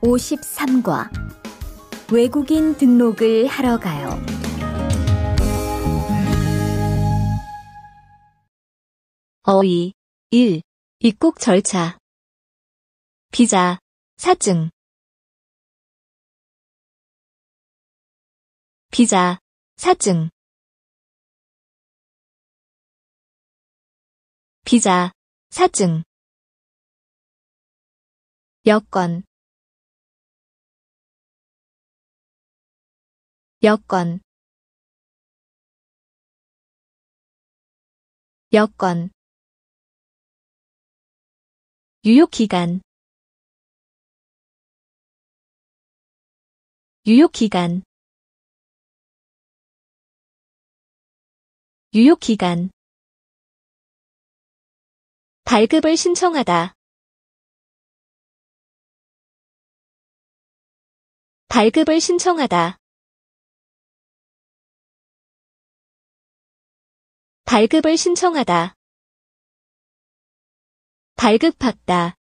53과 외국인 등록을 하러 가요. 어휘 1. 입국 절차 비자 사증 비자 사증 비자 사증 여권 여권 여권 유효기간 유효기간 유효기간 발급을 신청하다 발급을 신청하다 발급을 신청하다. 발급받다.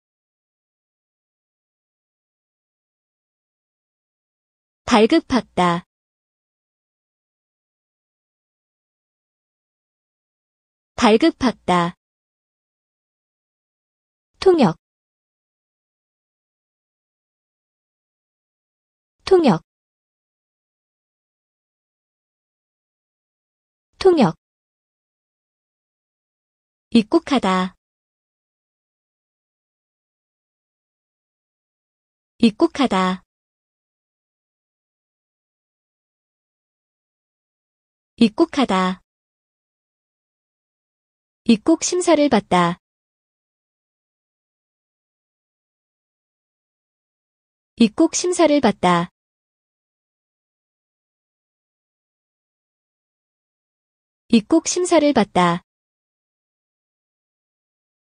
발급받다. 발급받다. 통역. 통역. 통역. 입국하다 입국하다 입국하다 입국 심사를 받다 입국 심사를 받다 입국 심사를 받다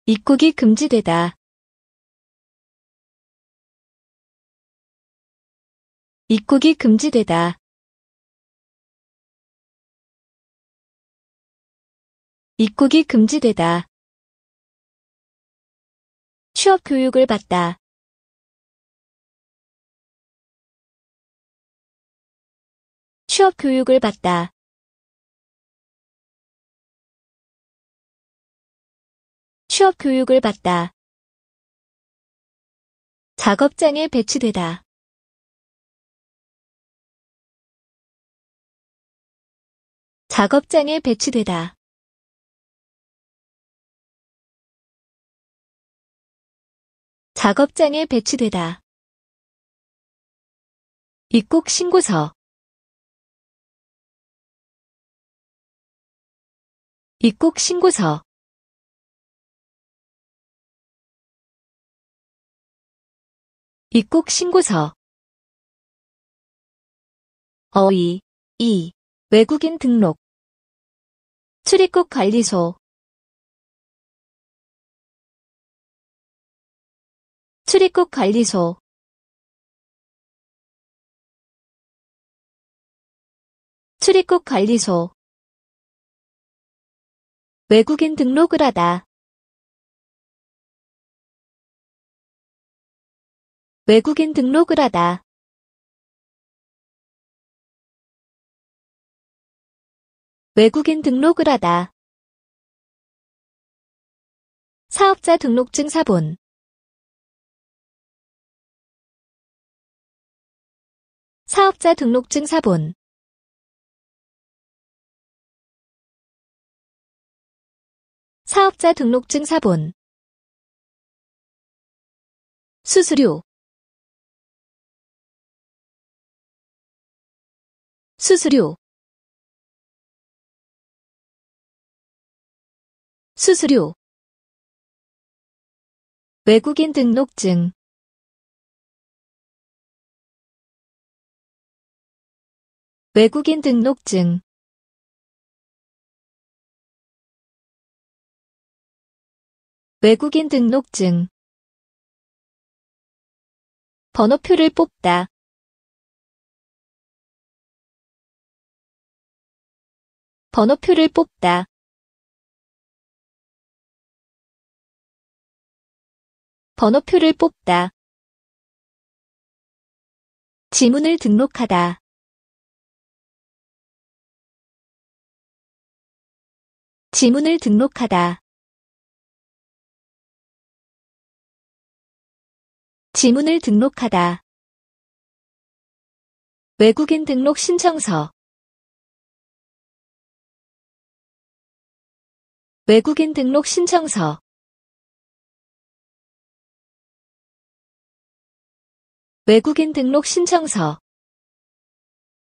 입국이 금지되다. 입국이 금지되다. 입국이 금지되다. 취업 교육을 받다. 취업 교육을 받다. 취업 교육을 받다. 작업장에 배치되다. 작업장에 배치되다. 작업장에 배치되다. 입국 신고서 입국 신고서 입국 신고서 어휘 2. 외국인 등록 출입국 관리소 출입국 관리소 출입국 관리소 외국인 등록을 하다 외국인 등록을 하다. 외국인 등록을 하다. 사업자 등록증 사본. 사업자 등록증 사본. 사업자 등록증 사본. 수수료 수수료 수수료 외국인 등록증 외국인 등록증 외국인 등록증 번호표를 뽑다 번호표를 뽑다. 번호표를 뽑다. 지문을 등록하다. 지문을 등록하다. 지문을 등록하다. 외국인 등록 신청서 외국인 등록 신청서 외국인 등록 신청서